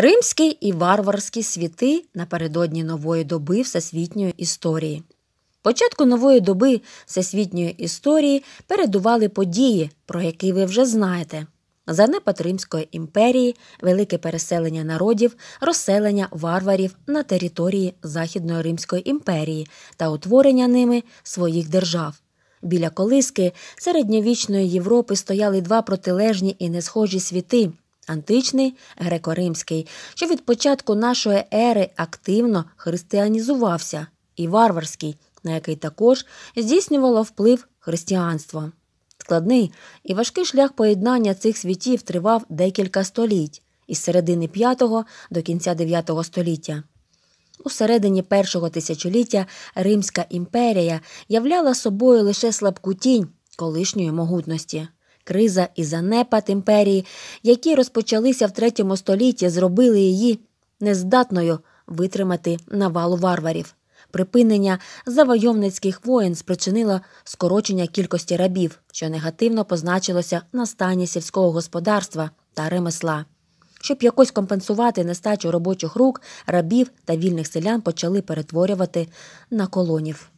Римські і варварські світи напередодні нової доби всесвітньої історії. Початку нової доби всесвітньої історії передували події, про які ви вже знаєте: занепад Римської імперії, велике переселення народів, розселення варварів на території Західної Римської імперії та утворення ними своїх держав. Біля колиски середньовічної Європи стояли два протилежні і несхожі світи античний греко-римський, що від початку нашої ери активно християнізувався, і варварський, на який також здійснювало вплив християнства. Складний і важкий шлях поєднання цих світів тривав декілька століть із середини V до кінця IX століття. У середині першого тисячоліття Римська імперія являла собою лише слабку тінь колишньої могутності криза і занепад імперії, які розпочалися в третьому столітті, зробили її нездатною витримати навалу варварів. Припинення завойовницьких воєн спричинило скорочення кількості рабів, що негативно позначилося на стані сільського господарства та ремесла. Щоб якось компенсувати нестачу робочих рук, рабів та вільних селян почали перетворювати на колонів.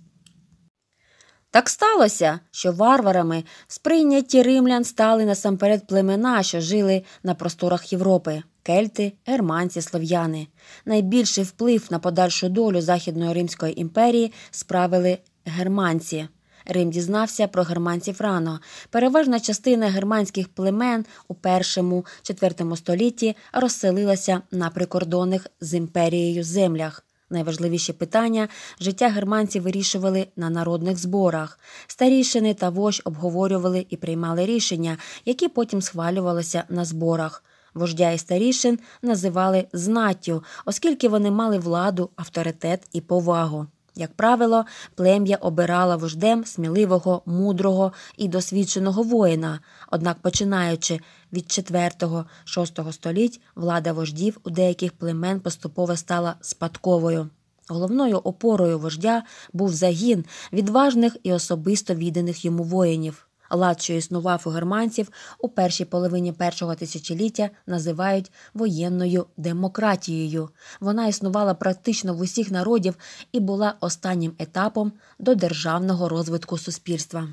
Так сталося, що варварами сприйняті римлян стали насамперед племена, що жили на просторах Європи кельти, германці, слов'яни. Найбільший вплив на подальшу долю Західної Римської імперії справили германці. Рим дізнався про германців рано. Переважна частина германських племен у першому, четвертому столітті розселилася на прикордонних з імперією землях. Найважливіші питання життя германців вирішували на народних зборах. Старішини та вождь обговорювали і приймали рішення, які потім схвалювалися на зборах. Вождя і старішин називали знаттю, оскільки вони мали владу, авторитет і повагу. Як правило, плем'я обирала вождем сміливого, мудрого і досвідченого воїна, однак, починаючи від 4-6 століть, влада вождів у деяких племен поступово стала спадковою. Головною опорою вождя був загін відважних і особисто відданих йому воїнів. Лад, що існував у германців у першій половині першого тисячоліття, називають воєнною демократією. Вона існувала практично в усіх народів і була останнім етапом до державного розвитку суспільства.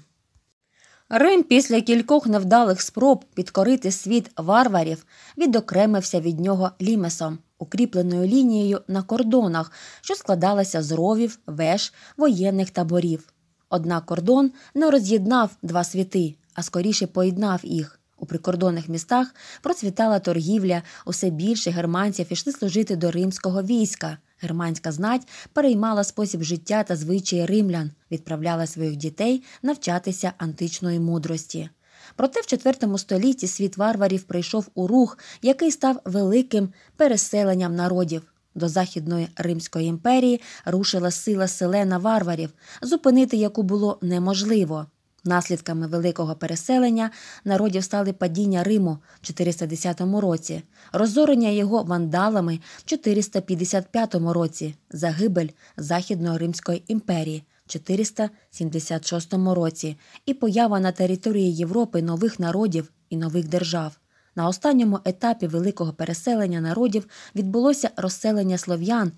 Рим після кількох невдалих спроб підкорити світ варварів відокремився від нього лімесом, укріпленою лінією на кордонах, що складалася з ровів, веж, воєнних таборів. Однак кордон не роз'єднав два світи, а скоріше поєднав їх. У прикордонних містах процвітала торгівля, усе більше германців ішли служити до римського війська. Германська знать переймала спосіб життя та звичаї римлян, відправляла своїх дітей навчатися античної мудрості. Проте в IV столітті світ варварів прийшов у рух, який став великим переселенням народів. До Західної Римської імперії рушила сила селена варварів, зупинити яку було неможливо. Наслідками великого переселення народів стали падіння Риму в 410 році, розорення його вандалами в 455 році, загибель Західної Римської імперії в 476 році і поява на території Європи нових народів і нових держав. На останньому етапі великого переселення народів відбулося розселення слов'ян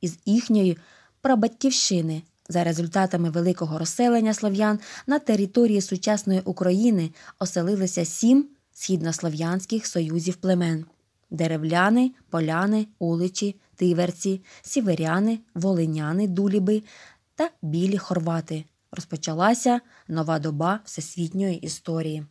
із їхньої прабатьківщини. За результатами великого розселення слов'ян на території сучасної України оселилися сім східнослов'янських союзів племен деревляни, поляни, уличі, тиверці, сіверяни, волиняни, дуліби та білі хорвати. Розпочалася нова доба всесвітньої історії.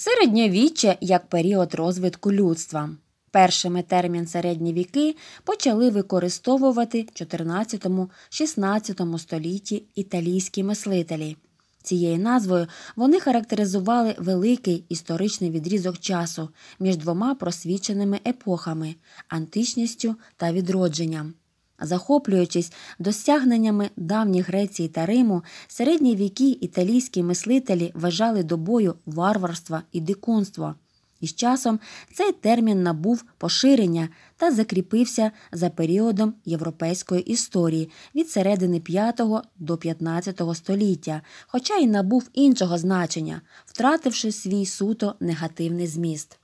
Середньовіччя як період розвитку людства. Першими термін середні віки почали використовувати в 14-16 столітті італійські мислителі. Цією назвою вони характеризували великий історичний відрізок часу між двома просвіченими епохами античністю та відродженням. Захоплюючись досягненнями давніх Греції та Риму, середні віки італійські мислителі вважали добою варварства і дикунства. І з часом цей термін набув поширення та закріпився за періодом європейської історії від середини 5 до 15 століття, хоча й набув іншого значення, втративши свій суто негативний зміст.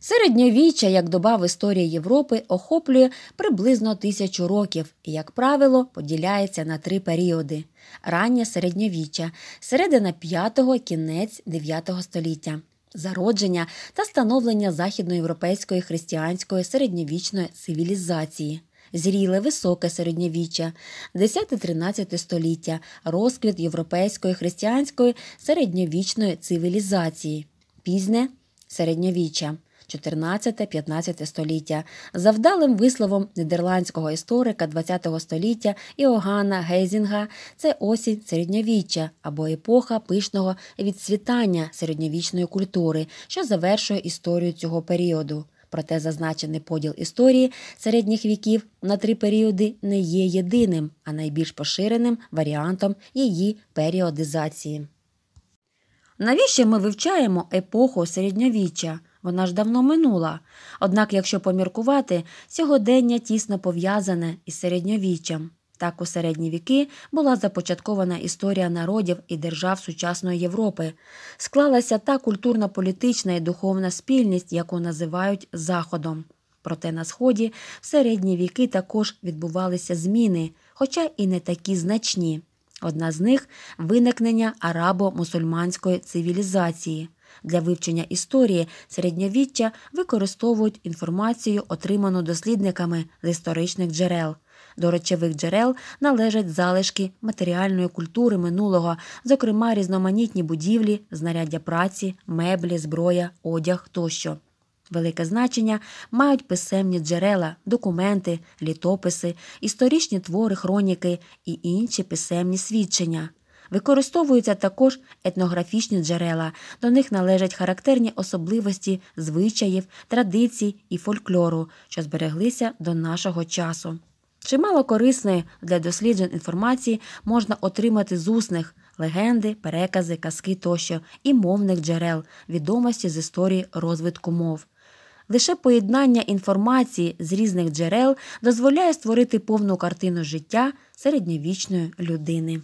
Середньовіччя, як доба в історії Європи, охоплює приблизно тисячу років і, як правило, поділяється на три періоди: раннє середньовіччя, середина п'ятого, кінець дев'ятого століття, зародження та становлення західноєвропейської християнської середньовічної цивілізації. Зріле високе середньовіччя, 10-13 століття, розквіт європейської християнської середньовічної цивілізації, пізне середньовіччя, 14-15 століття, за вдалим висловом нідерландського історика ХХ століття Іогана Гейзінга, це осінь середньовіччя або епоха пишного відцвітання середньовічної культури, що завершує історію цього періоду. Проте зазначений поділ історії середніх віків на три періоди не є єдиним, а найбільш поширеним варіантом її періодизації. Навіщо ми вивчаємо епоху середньовіччя? Вона ж давно минула. Однак, якщо поміркувати, сьогодення тісно пов'язане із середньовіччям. Так у середні віки була започаткована історія народів і держав сучасної Європи. Склалася та культурно політична і духовна спільність, яку називають Заходом. Проте на Сході в середні віки також відбувалися зміни, хоча і не такі значні. Одна з них виникнення арабо-мусульманської цивілізації. Для вивчення історії середньовіччя використовують інформацію, отриману дослідниками з історичних джерел. До речових джерел належать залишки матеріальної культури минулого, зокрема різноманітні будівлі, знаряддя праці, меблі, зброя, одяг тощо. Велике значення мають писемні джерела, документи, літописи, історичні твори хроніки і інші писемні свідчення. Використовуються також етнографічні джерела. До них належать характерні особливості звичаїв, традицій і фольклору, що збереглися до нашого часу. Чимало корисної для досліджень інформації можна отримати з усних легенди, перекази, казки тощо і мовних джерел, відомості з історії розвитку мов. Лише поєднання інформації з різних джерел дозволяє створити повну картину життя середньовічної людини.